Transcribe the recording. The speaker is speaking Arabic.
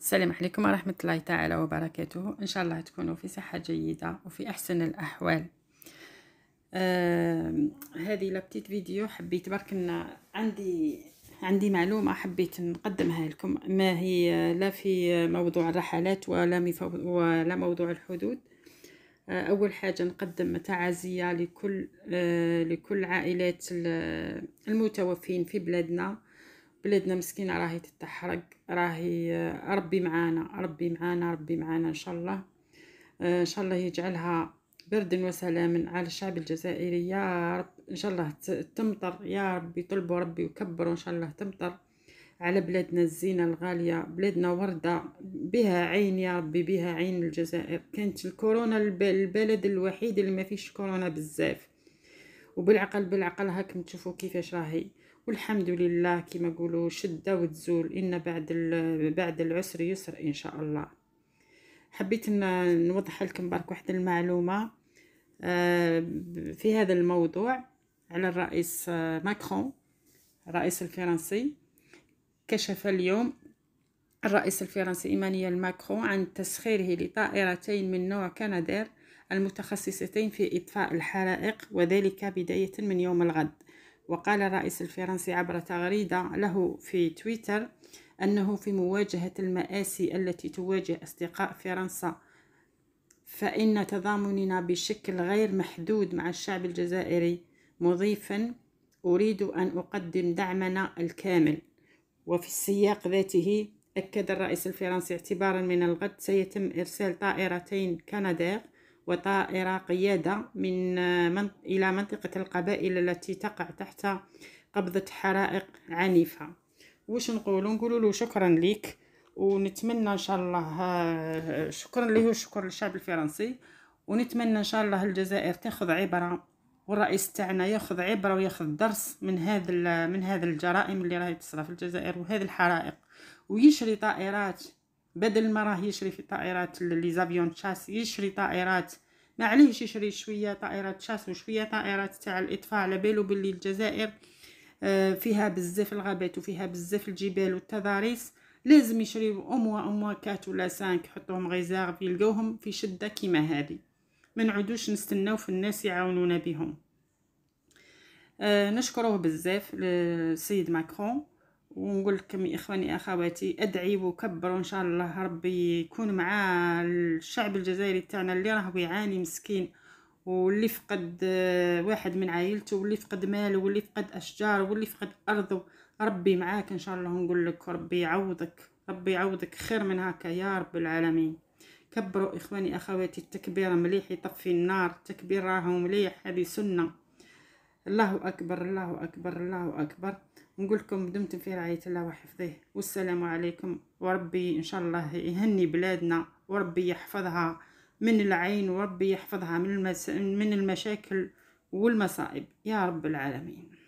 السلام عليكم ورحمة الله تعالى وبركاته إن شاء الله تكونوا في صحة جيدة وفي أحسن الأحوال آه هذه لابتيت فيديو حبيت برك عندي عندي معلومة حبيت نقدمها لكم ما هي لا في موضوع الرحلات ولا, ولا موضوع الحدود آه أول حاجة نقدم تعازية لكل آه لكل عائلات المتوفين في بلادنا بلادنا مسكينه راهي تتحرق راهي آه، ربي معانا ربي معانا ربي معانا ان شاء الله آه، ان شاء الله يجعلها بردا وسلاما على الشعب الجزائري يا رب ان شاء الله تمطر يا ربي طلبوا ربي وكبروا ان شاء الله تمطر على بلادنا الزينه الغاليه بلادنا ورده بها عين يا ربي بها عين الجزائر كانت الكورونا البلد الوحيد اللي ما فيش كورونا بزاف وبالعقل بالعقل هاكم نشوفوا كيفاش راهي والحمد لله كما يقولوا شده وتزول ان بعد بعد العسر يسر ان شاء الله حبيت نوضح لكم برك واحد المعلومه آه، في هذا الموضوع على الرئيس آه، ماكرون الرئيس الفرنسي كشف اليوم الرئيس الفرنسي ايمانويل ماكرون عن تسخيره لطائرتين من نوع كندير المتخصصتين في إطفاء الحرائق وذلك بداية من يوم الغد وقال الرئيس الفرنسي عبر تغريدة له في تويتر أنه في مواجهة المآسي التي تواجه أصدقاء فرنسا فإن تضامننا بشكل غير محدود مع الشعب الجزائري مضيفا أريد أن أقدم دعمنا الكامل وفي السياق ذاته أكد الرئيس الفرنسي اعتبارا من الغد سيتم إرسال طائرتين كنادير وطائرة قيادة من آه، من إلى منطقة القبائل التي تقع تحت قبضة حرائق عنيفة واش نقولوا نقولوا له شكرا ليك ونتمنى ان شاء الله آه، شكرا له وشكر للشعب الفرنسي ونتمنى ان شاء الله الجزائر تاخذ عبره والرئيس تاعنا ياخذ عبره وياخذ درس من هذا من هذا الجرائم اللي راهي تصرى في الجزائر وهذه الحرائق ويشري طائرات بدل ما راه يشري في طائرات لي زافيون تشاس يشري طائرات ما عليهش يشري شويه طائرات شاس وشويه طائرات تاع الاطفاء على بالو باللي الجزائر آه، فيها بزاف الغابات وفيها بزاف الجبال والتضاريس لازم يشريو اموا اموا كات ولا سانك حطوهم غيزاغ يلقوهم في شده كيما هذه ما نعودوش نستناو في الناس يعاونونا بهم أه نشكروه بزاف السيد ماكرون ونقول لكم يا اخواني اخواتي ادعي وكبروا ان شاء الله ربي يكون مع الشعب الجزائري تاعنا اللي راه يعاني مسكين واللي فقد آه، واحد من عائلته واللي فقد ماله واللي فقد اشجاره واللي فقد ارضه ربي معاك ان شاء الله نقول لك ربي يعوضك ربي يعوضك خير من هكا يا رب العالمين كبروا اخواني اخواتي التكبير مليح يطفي النار التكبير راهو مليح هذه سنه الله أكبر الله أكبر الله أكبر نقول لكم دمتم في رعاية الله وحفظه والسلام عليكم وربي إن شاء الله يهني بلادنا وربي يحفظها من العين وربي يحفظها من, المس... من المشاكل والمصائب يا رب العالمين